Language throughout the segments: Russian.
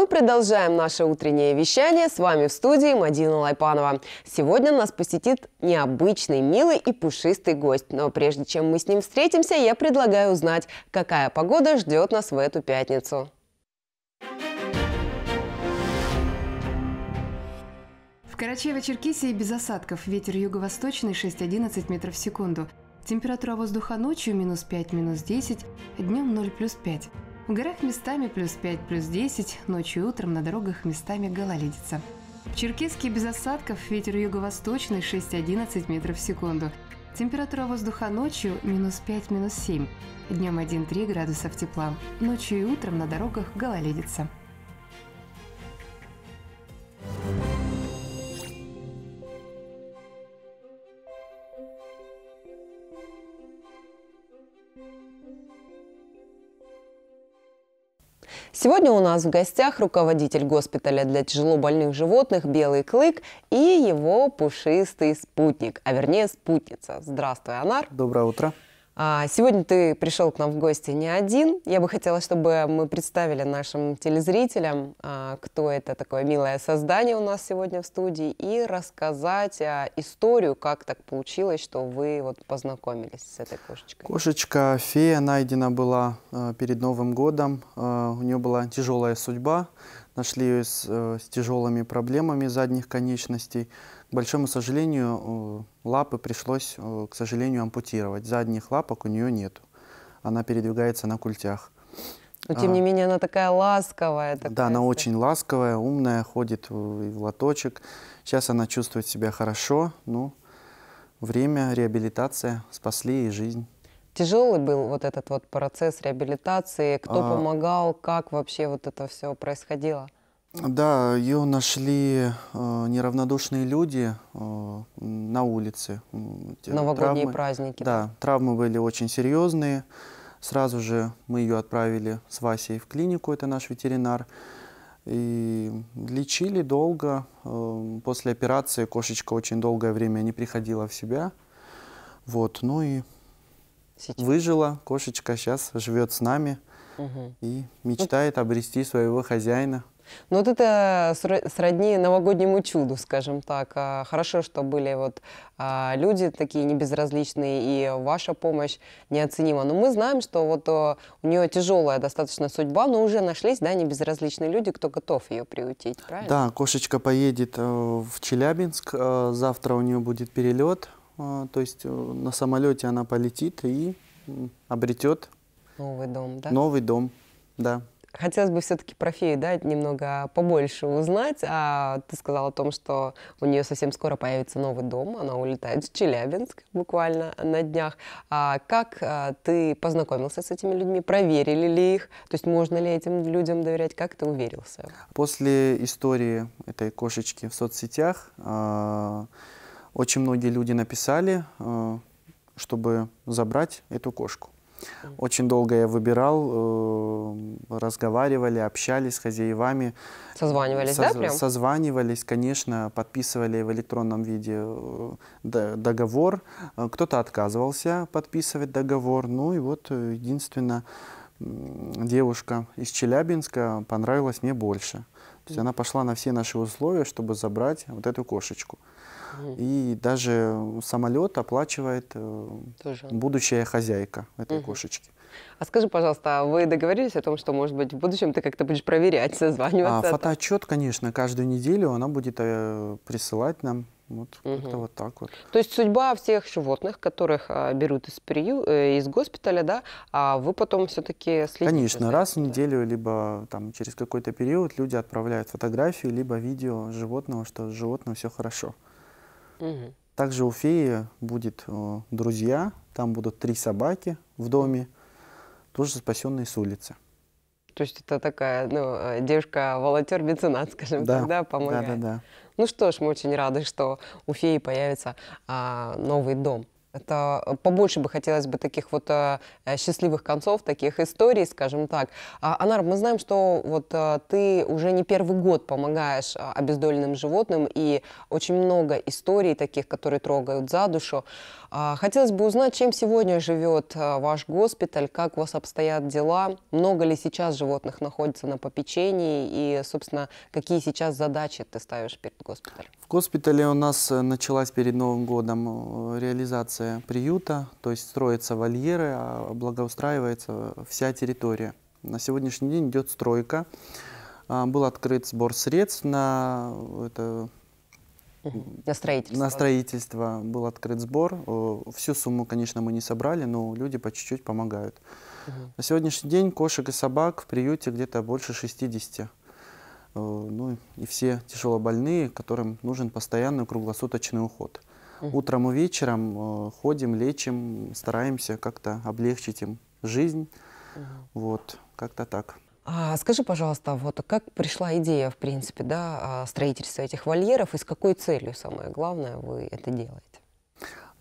мы продолжаем наше утреннее вещание. С вами в студии Мадина Лайпанова. Сегодня нас посетит необычный, милый и пушистый гость. Но прежде чем мы с ним встретимся, я предлагаю узнать, какая погода ждет нас в эту пятницу. В Карачаево-Черкесии без осадков. Ветер юго-восточный 6-11 метров в секунду. Температура воздуха ночью минус 5, минус 10, днем 0, плюс 5. В горах местами плюс 5, плюс 10, ночью и утром на дорогах местами гололедица. В Черкесске без осадков, ветер юго-восточный 6-11 метров в секунду. Температура воздуха ночью минус 5, минус 7. Днем 1-3 градусов тепла. Ночью и утром на дорогах гололедица. Сегодня у нас в гостях руководитель госпиталя для тяжелобольных животных «Белый клык» и его пушистый спутник, а вернее спутница. Здравствуй, Анар. Доброе утро. А, сегодня ты пришел к нам в гости не один. Я бы хотела, чтобы мы представили нашим телезрителям, а, кто это такое милое создание у нас сегодня в студии, и рассказать а, историю, как так получилось, что вы вот познакомились с этой кошечкой. Кошечка фея найдена была перед Новым годом. У нее была тяжелая судьба. Нашли ее с, э, с тяжелыми проблемами задних конечностей большому сожалению, э, лапы пришлось, э, к сожалению, ампутировать. Задних лапок у нее нет. Она передвигается на культях. Но, тем а. не менее, она такая ласковая. Такая. Да, она очень ласковая, умная, ходит в, в лоточек. Сейчас она чувствует себя хорошо. Ну, время, реабилитация, спасли ей жизнь. Тяжелый был вот этот вот процесс реабилитации? Кто а... помогал? Как вообще вот это все происходило? Да, ее нашли э, неравнодушные люди э, на улице. Новогодние травмы, праздники. Да, травмы были очень серьезные. Сразу же мы ее отправили с Васей в клинику, это наш ветеринар. И лечили долго. Э, после операции кошечка очень долгое время не приходила в себя. Вот, ну и сейчас. выжила. Кошечка сейчас живет с нами угу. и ну, мечтает обрести своего хозяина. Ну вот это сродни новогоднему чуду, скажем так. А, хорошо, что были вот а, люди такие небезразличные, и ваша помощь неоценима. Но мы знаем, что вот а, у нее тяжелая достаточно судьба, но уже нашлись, да, небезразличные люди, кто готов ее приютить, правильно? Да, кошечка поедет э, в Челябинск, э, завтра у нее будет перелет, э, то есть на самолете она полетит и обретет новый дом, да? Новый дом, да хотелось бы все-таки про фею, да, немного побольше узнать. А ты сказала о том, что у нее совсем скоро появится новый дом, она улетает в Челябинск буквально на днях. А как э, ты познакомился с этими людьми? Проверили ли их? То есть можно ли этим людям доверять? Как ты уверился? После истории этой кошечки в соцсетях а, очень многие люди написали, э, чтобы забрать эту кошку. Очень долго я выбирал, э, разговаривали, общались с хозяевами. Созванивались, соз, да, прям? Созванивались, конечно, подписывали в электронном виде э, договор. Э, кто-то отказывался подписывать договор. Ну и вот единственная девушка из Челябинска понравилась мне больше. То есть она пошла на все наши условия, чтобы забрать вот эту кошечку. И даже самолет оплачивает э, Тоже. будущая хозяйка этой угу. кошечки. А скажи, пожалуйста, а вы договорились о том, что, может быть, в будущем ты как-то будешь проверять, созваниваться? А, фотоотчет, конечно, каждую неделю она будет э, присылать нам. Вот угу. как-то вот так вот. То есть судьба всех животных, которых э, берут из, прию, э, из госпиталя, да, а вы потом все-таки следите? Конечно, раз в неделю, либо там через какой-то период люди отправляют фотографию, либо видео животного, что с животным все хорошо. Угу. Также у феи будет э, друзья, там будут три собаки в доме, тоже спасенные с улицы. То есть это такая, ну, э, девушка-волонтер-меценат, скажем да. так, да, помогает. Да, да, да. Ну что ж, мы очень рады, что у феи появится а, новый дом. Это э, побольше бы хотелось бы таких вот а, счастливых концов, таких историй, скажем так. А, Анар, мы знаем, что вот а, ты уже не первый год помогаешь а, обездоленным животным, и очень много историй таких, которые трогают за душу. А, хотелось бы узнать, чем сегодня живет а, ваш госпиталь, как у вас обстоят дела, много ли сейчас животных находится на попечении и, собственно, какие сейчас задачи ты ставишь перед госпиталем? В госпитале у нас э, началась перед Новым годом э, реализация приюта, то есть строятся вольеры, а, благоустраивается э, вся территория. На сегодняшний день идет стройка. Был открыт сбор средств на это, на строительство. На строительство был открыт сбор. Всю сумму, конечно, мы не собрали, но люди по чуть-чуть помогают. Угу. На сегодняшний день кошек и собак в приюте где-то больше 60. Ну и все тяжелобольные, которым нужен постоянный круглосуточный уход. Угу. Утром и вечером ходим, лечим, стараемся как-то облегчить им жизнь. Угу. Вот, как-то так. А скажи, пожалуйста, вот как пришла идея, в принципе, да, а, строительства этих вольеров и с какой целью, самое главное, вы это делаете?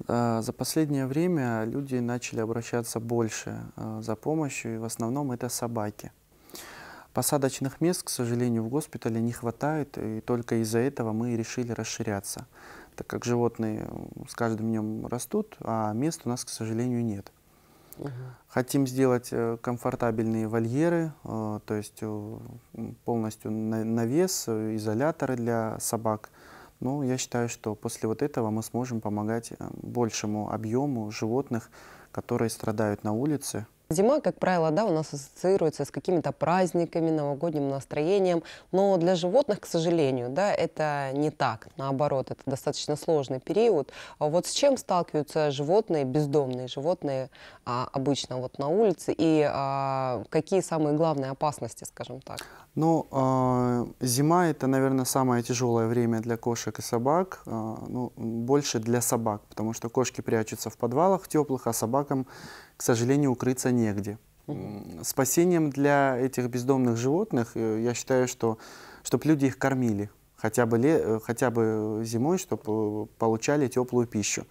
А, за последнее время люди начали обращаться больше а, за помощью, и в основном это собаки. Посадочных мест, к сожалению, в госпитале не хватает, и только из-за этого мы решили расширяться, так как животные с каждым днем растут, а мест у нас, к сожалению, нет. Угу. Хотим сделать э, комфортабельные вольеры, э, то есть э, полностью навес, изоляторы для собак. Ну, я считаю, что после вот этого мы сможем помогать большему объему животных, которые страдают на улице. Зима, как правило, да, у нас ассоциируется с какими-то праздниками, новогодним настроением, но для животных, к сожалению, да, это не так. Наоборот, это достаточно сложный период. А вот с чем сталкиваются животные, бездомные животные а, обычно вот на улице и а, какие самые главные опасности, скажем так? Ну, э, зима это, наверное, самое тяжелое время для кошек и собак. Э, ну, больше для собак, потому что кошки прячутся в подвалах теплых, а собакам, к сожалению, укрыться не негде. Спасением для этих бездомных животных, э, я считаю, что чтобы люди их кормили, хотя бы, ле, э, хотя бы зимой, чтобы э, получали теплую пищу.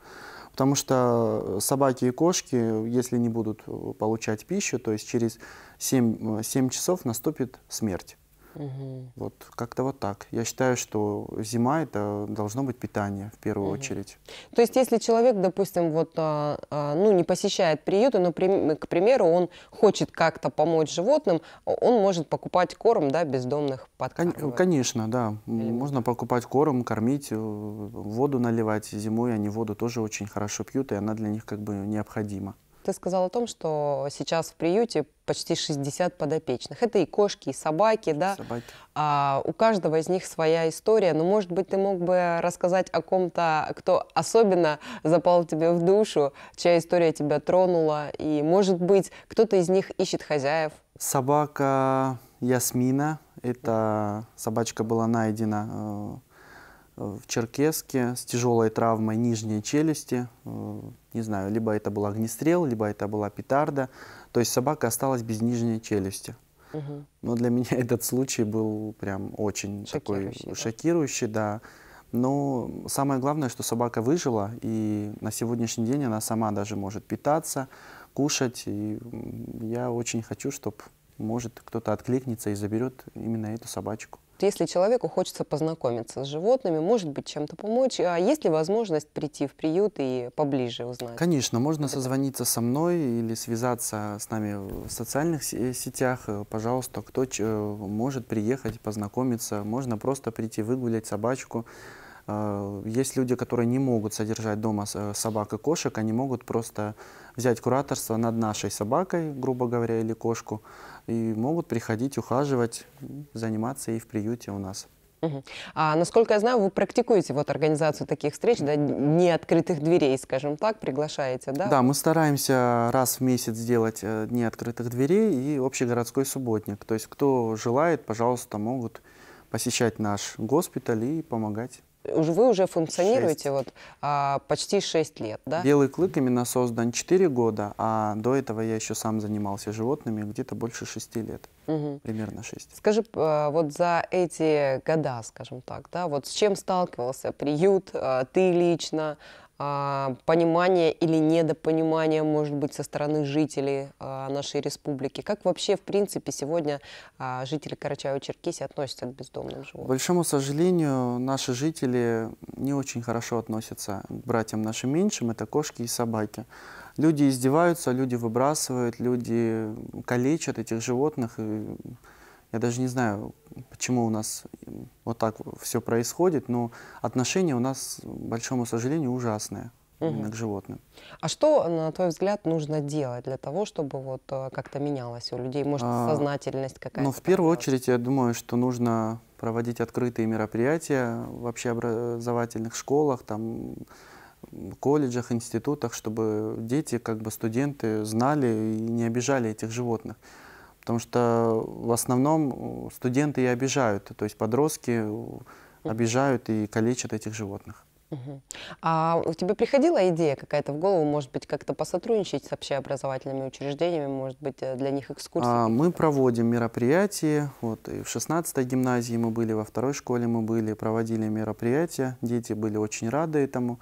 Потому что собаки и кошки, если не будут получать пищу, то есть через 7, 7 часов наступит смерть. Угу. Вот как-то вот так. Я считаю, что зима это должно быть питание в первую угу. очередь. То есть, если человек, допустим, вот а, а, ну не посещает приюты, но при, к примеру, он хочет как-то помочь животным, он может покупать корм, да, бездомных подкармливать. Конечно, да, Или... можно покупать корм, кормить, э, воду наливать зимой они воду тоже очень хорошо пьют и она для них как бы необходима ты сказал о том, что сейчас в приюте почти 60 подопечных. Это и кошки, и собаки, да? Собаки. А, у каждого из них своя история. Но, ну, может быть, ты мог бы рассказать о ком-то, кто особенно запал тебе в душу, чья история тебя тронула. И, может быть, кто-то из них ищет хозяев. Собака Ясмина. Эта собачка была найдена э, в Черкеске с тяжелой травмой нижней челюсти. Э, не знаю, либо это был огнестрел, либо это была петарда. То есть собака осталась без нижней челюсти. Угу. Но для меня этот случай был прям очень шокирующий, такой да? шокирующий, да. Но самое главное, что собака выжила, и на сегодняшний день она сама даже может питаться, кушать. И я очень хочу, чтобы, может, кто-то откликнется и заберет именно эту собачку если человеку хочется познакомиться с животными, может быть, чем-то помочь, а есть ли возможность прийти в приют и поближе узнать? Конечно, можно это? созвониться со мной или связаться с нами в социальных сетях. Э, пожалуйста, кто э, может приехать, познакомиться, можно просто прийти выгулять собачку. А, есть люди, которые не могут содержать дома э, собак и кошек, они могут просто взять кураторство над нашей собакой, грубо говоря, или кошку, и могут приходить, ухаживать, заниматься и в приюте у нас. А насколько я знаю, вы практикуете вот организацию таких встреч, да, не открытых дверей, скажем так, приглашаете, да? Да, мы стараемся раз в месяц сделать э, не открытых дверей и общегородской субботник. То есть, кто желает, пожалуйста, могут посещать наш госпиталь и помогать. Уже вы уже функционируете 6. вот, а, почти 6 лет, да? Белый клык именно создан 4 года, а до этого я еще сам занимался животными где-то больше 6 лет, угу. примерно 6. Скажи, а, вот за эти года, скажем так, да, вот с чем сталкивался приют, а, ты лично, а, понимание или недопонимание, может быть, со стороны жителей а, нашей республики? Как вообще, в принципе, сегодня а, жители Карачаево-Черкесии относятся к бездомным животным? К большому сожалению, наши жители не очень хорошо относятся к братьям нашим меньшим, это кошки и собаки. Люди издеваются, люди выбрасывают, люди калечат этих животных. И я даже не знаю, почему у нас вот так все происходит, но отношения у нас, к большому сожалению, ужасные угу. к животным. А что, на твой взгляд, нужно делать для того, чтобы вот э, как-то менялось у людей, может, а, сознательность какая-то? Ну, в первую очередь, я думаю, что нужно проводить открытые мероприятия в общеобразовательных школах, там, колледжах, институтах, чтобы дети, как бы студенты знали и не обижали этих животных. Потому что в основном э, студенты и обижают, то есть подростки э, обижают и калечат этих животных. А у тебя приходила идея какая-то в голову, может быть, как-то посотрудничать с общеобразовательными учреждениями, может быть, э, для них экскурсии? А, мы проводим мероприятия, вот и в 16-й гимназии мы были, во второй школе мы были, проводили мероприятия, дети были очень рады этому.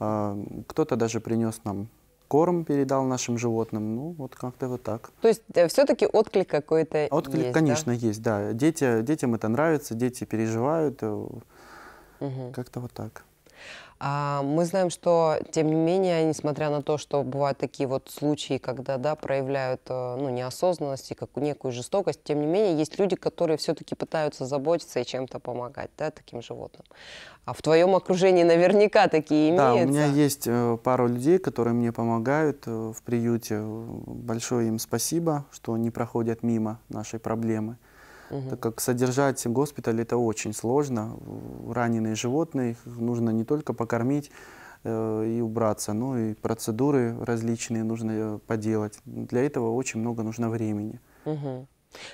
А, кто-то даже принес нам корм передал нашим животным. Ну, вот как-то вот так. То есть э, все-таки отклик какой-то Отклик, есть, конечно, да? есть, да. Дети, детям это нравится, дети переживают. Угу. Как-то вот так. А, мы знаем, что, тем не менее, несмотря на то, что бывают такие вот случаи, когда да, проявляют э, ну, неосознанность и как, некую жестокость, тем не менее, есть люди, которые все-таки пытаются заботиться и чем-то помогать да, таким животным. А в твоем окружении наверняка такие имеются. Да, у меня есть э, пару людей, которые мне помогают э, в приюте. Большое им спасибо, что не проходят мимо нашей проблемы угу. так как содержать госпиталь это очень сложно. Раненые животные, их нужно не только покормить э, и убраться, но и процедуры различные нужно э, поделать. Для этого очень много нужно времени. Угу.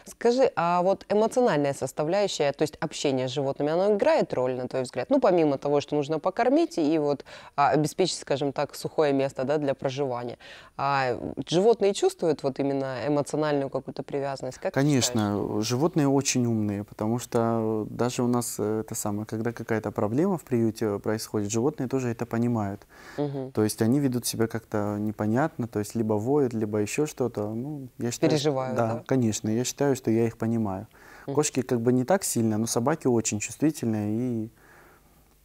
Скажи, а вот эмоциональная составляющая, то есть общение с животными, оно играет роль, на твой взгляд? Ну, помимо того, что нужно покормить и вот а, обеспечить, скажем так, сухое место да, для проживания. А животные чувствуют вот именно эмоциональную какую-то привязанность? Как Конечно, животные очень умные, потому что даже у нас э, это самое, когда какая-то проблема в приюте происходит, животные тоже это понимают. Угу. То есть они ведут себя как-то непонятно, то есть либо воют, либо еще что-то. Ну, я считаю, Переживают, да? да? конечно. Я считаю, что я их понимаю. Кошки как бы не так сильно, но собаки очень чувствительные и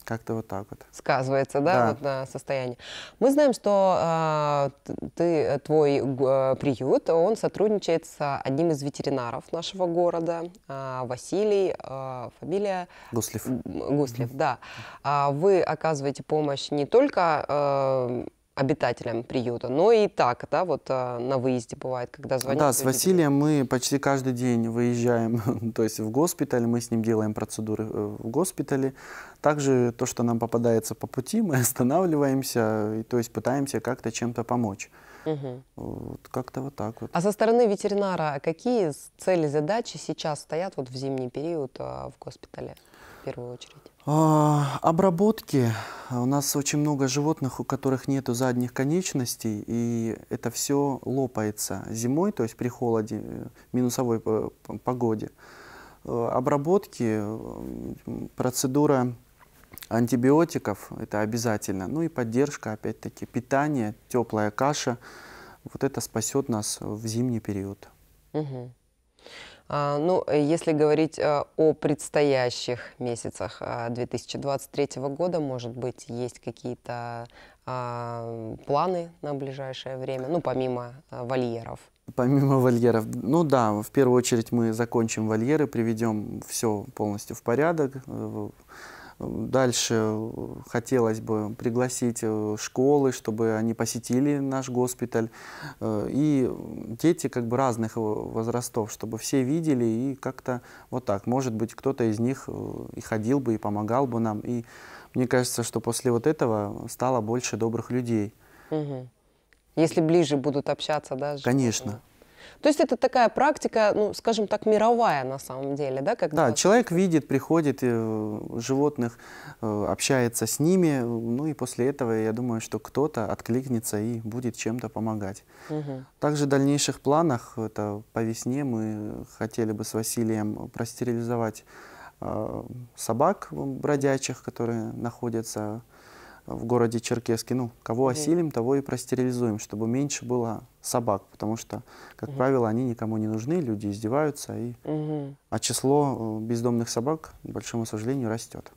как-то вот так вот. Сказывается, да, да. Вот на состоянии. Мы знаем, что а, э, ты, твой э, приют, он сотрудничает с одним из ветеринаров нашего города, э, Василий, э, фамилия... Гуслев. Гуслев, mm -hmm. да. Вы оказываете помощь не только... Э, обитателям приюта, но и так, да, вот а, на выезде бывает, когда звонят. Да, с Василием мы почти каждый день выезжаем, то есть в госпиталь, мы с ним делаем процедуры э, в госпитале. Также то, что нам попадается по пути, мы останавливаемся, и, то есть пытаемся как-то чем-то помочь. Угу. Вот, как-то вот так вот. А со стороны ветеринара какие цели, задачи сейчас стоят вот в зимний период а, в госпитале в первую очередь? А, обработки. А у нас очень много животных, у которых нет задних конечностей, и это все лопается зимой, то есть при холоде, э, минусовой э, погоде. Э, обработки, процедура антибиотиков, это обязательно. Ну и поддержка, опять-таки, питание, теплая каша. Вот это спасет нас в зимний период. Угу. А, ну, э, если говорить э, о предстоящих месяцах 2023 а, года, может быть, есть какие-то а, планы на ближайшее время, ну, помимо э, вольеров? Помимо вольеров, ну да, в первую очередь мы закончим вольеры, приведем все полностью в порядок, Дальше хотелось бы пригласить э, школы, чтобы они посетили наш госпиталь. Э, и дети как бы разных возрастов, чтобы все видели и как-то вот так. Может быть, кто-то из них э, и ходил бы, и помогал бы нам. И мне кажется, что после вот этого стало больше добрых людей. Угу. Если ближе будут общаться, даже. Конечно. То есть это такая практика, ну, скажем так, мировая на самом деле, да? Когда... Да, человек видит, приходит, и э, животных э, общается с ними, ну и после этого, я думаю, что кто-то откликнется и будет чем-то помогать. Угу. Также в дальнейших планах, это по весне мы хотели бы с Василием простерилизовать э, собак бродячих, которые находятся в городе Черкесске. Ну, кого осилим, того и простерилизуем, чтобы меньше было собак, потому что, как угу. правило, они никому не нужны, люди издеваются, и... угу. а число э, бездомных собак, к большому сожалению, растет.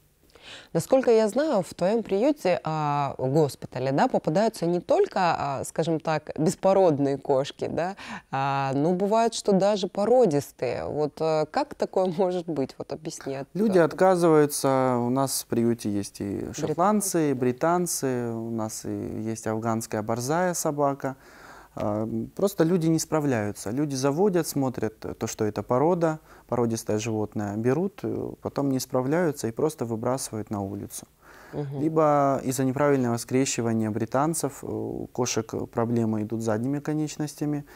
Насколько я знаю, в твоем приюте, а, госпитале, да, попадаются не только, а, скажем так, беспородные кошки, да, а, но бывают что даже породистые. Вот а, как такое может быть? Вот объясни. Люди отказываются. У нас в приюте есть и шотландцы, британцы. и британцы, у нас и есть афганская борзая собака. Просто люди не справляются. Люди заводят, смотрят то, что это порода, породистое животное, берут, э, потом не справляются и просто выбрасывают на улицу. Угу. Либо из-за неправильного скрещивания британцев э, у кошек проблемы идут задними конечностями.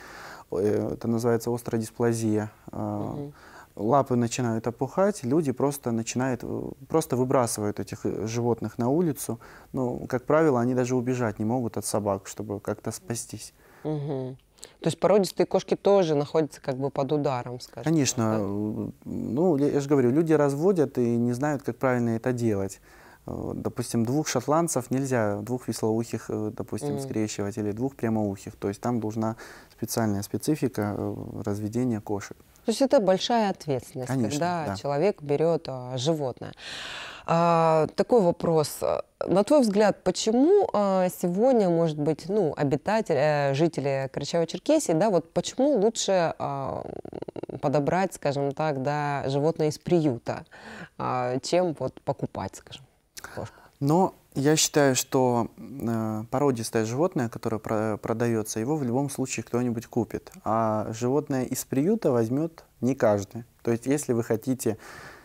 Э, это называется острая дисплазия. Угу. Лапы начинают опухать, люди просто начинают, просто выбрасывают этих животных на улицу. Ну, как правило, они даже убежать не могут от собак, чтобы как-то спастись. Угу. То есть породистые кошки тоже находятся как бы под ударом, скажем Конечно. Так, да? Э, ну, я, я же говорю, люди разводят и не знают, как правильно это делать. Э, допустим, двух шотландцев нельзя, двух веслоухих, э, допустим, mm. скрещивать, или двух прямоухих. То есть там должна специальная специфика э, разведения кошек. То есть это большая ответственность, Конечно, когда да. человек берет а, животное. А, такой вопрос. На твой взгляд, почему а, сегодня, может быть, ну, обитатели, жители Карачаево-Черкесии, да, вот почему лучше а, подобрать, скажем так, да, животное из приюта, а, чем вот покупать, скажем но я считаю, что э, породистое животное, которое про продается, его в любом случае кто-нибудь купит. А животное из приюта возьмет не каждый. То есть, если вы хотите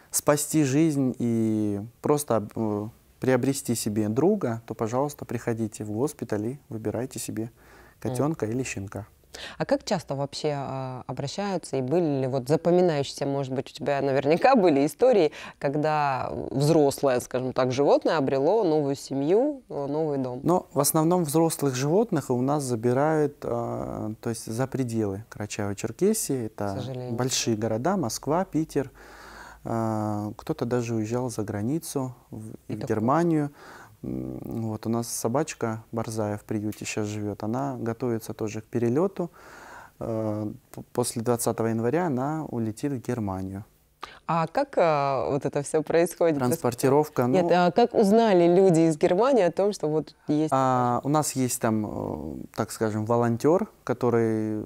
спасти жизнь и просто э, приобрести себе друга, то, пожалуйста, приходите в госпиталь и выбирайте себе котенка mm. или щенка. А как часто вообще а, обращаются и были ли вот запоминающиеся, может быть, у тебя наверняка были истории, когда взрослое, скажем так, животное обрело новую семью, э, новый дом? Но в основном взрослых животных у нас забирают, а, то есть за пределы Карачаево-Черкесии, это большие города, Москва, Питер. А, Кто-то даже уезжал за границу, в, и в Германию. Какой? Вот у нас собачка Борзая в приюте сейчас живет. Она готовится тоже к перелету. Э, после 20 января она улетит в Германию. А как а, вот это все происходит? Транспортировка. Нет, ну а как узнали люди из Германии о том, что вот есть? А, у нас есть там, э, так скажем, волонтер, который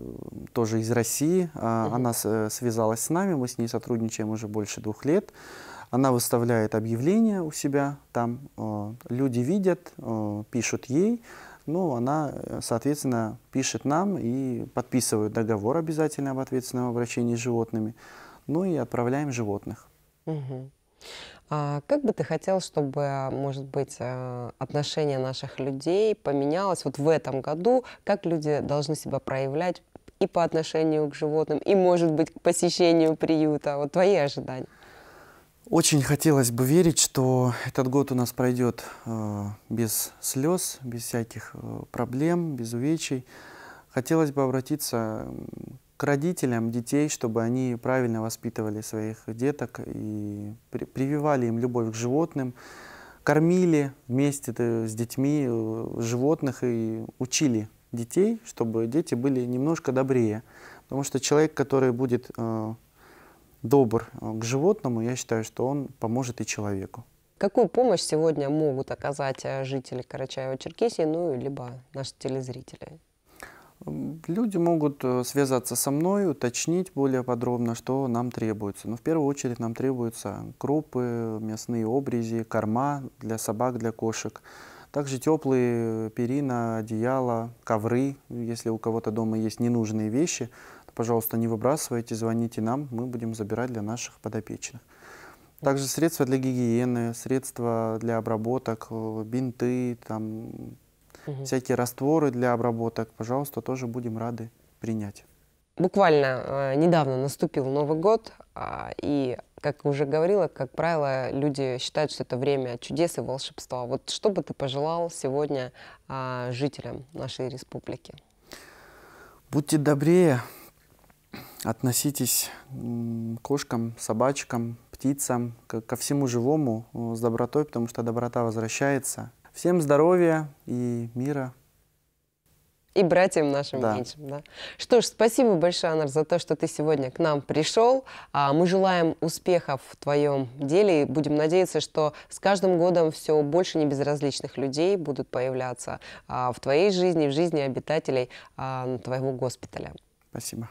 тоже из России. Угу. Она связалась с нами, мы с ней сотрудничаем уже больше двух лет. Она выставляет объявление у себя, там э, люди видят, э, пишут ей, ну, она, э, соответственно, пишет нам и подписывает договор обязательно об ответственном обращении с животными, ну и отправляем животных. Угу. А как бы ты хотел, чтобы, может быть, э, отношение наших людей поменялось вот в этом году? Как люди должны себя проявлять и по отношению к животным, и, может быть, к посещению приюта? Вот твои ожидания. Очень хотелось бы верить, что этот год у нас пройдет э, без слез, без всяких э, проблем, без увечий. Хотелось бы обратиться к родителям детей, чтобы они правильно воспитывали своих деток и при прививали им любовь к животным, кормили вместе э, с детьми э, животных и учили детей, чтобы дети были немножко добрее. Потому что человек, который будет э, добр э, к животному, я считаю, что он поможет и человеку. Какую помощь сегодня могут оказать э, жители Карачаева-Черкесии, ну, либо наши телезрители? Люди могут э, связаться со мной, уточнить более подробно, что нам требуется. Но в первую очередь нам требуются крупы, мясные обрези, корма для собак, для кошек. Также теплые перина, одеяло, ковры, если у кого-то дома есть ненужные вещи – Пожалуйста, не выбрасывайте, звоните нам, мы будем забирать для наших подопечных. Также средства для гигиены, средства для обработок, э, бинты, там, угу. всякие растворы для обработок, пожалуйста, тоже будем рады принять. Буквально э, недавно наступил Новый год, э, и, как уже говорила, как правило, люди считают, что это время чудес и волшебства. Вот что бы ты пожелал сегодня э, жителям нашей республики? Будьте добрее, относитесь к кошкам, собачкам, птицам, ко всему живому с добротой, потому что доброта возвращается. Всем здоровья и мира. И братьям нашим да. меньшим. Да. Что ж, спасибо большое, Анар, за то, что ты сегодня к нам пришел. А, мы желаем успехов в твоем деле и будем надеяться, что с каждым годом все больше небезразличных людей будут появляться а, в твоей жизни, в жизни обитателей а, твоего госпиталя. Спасибо.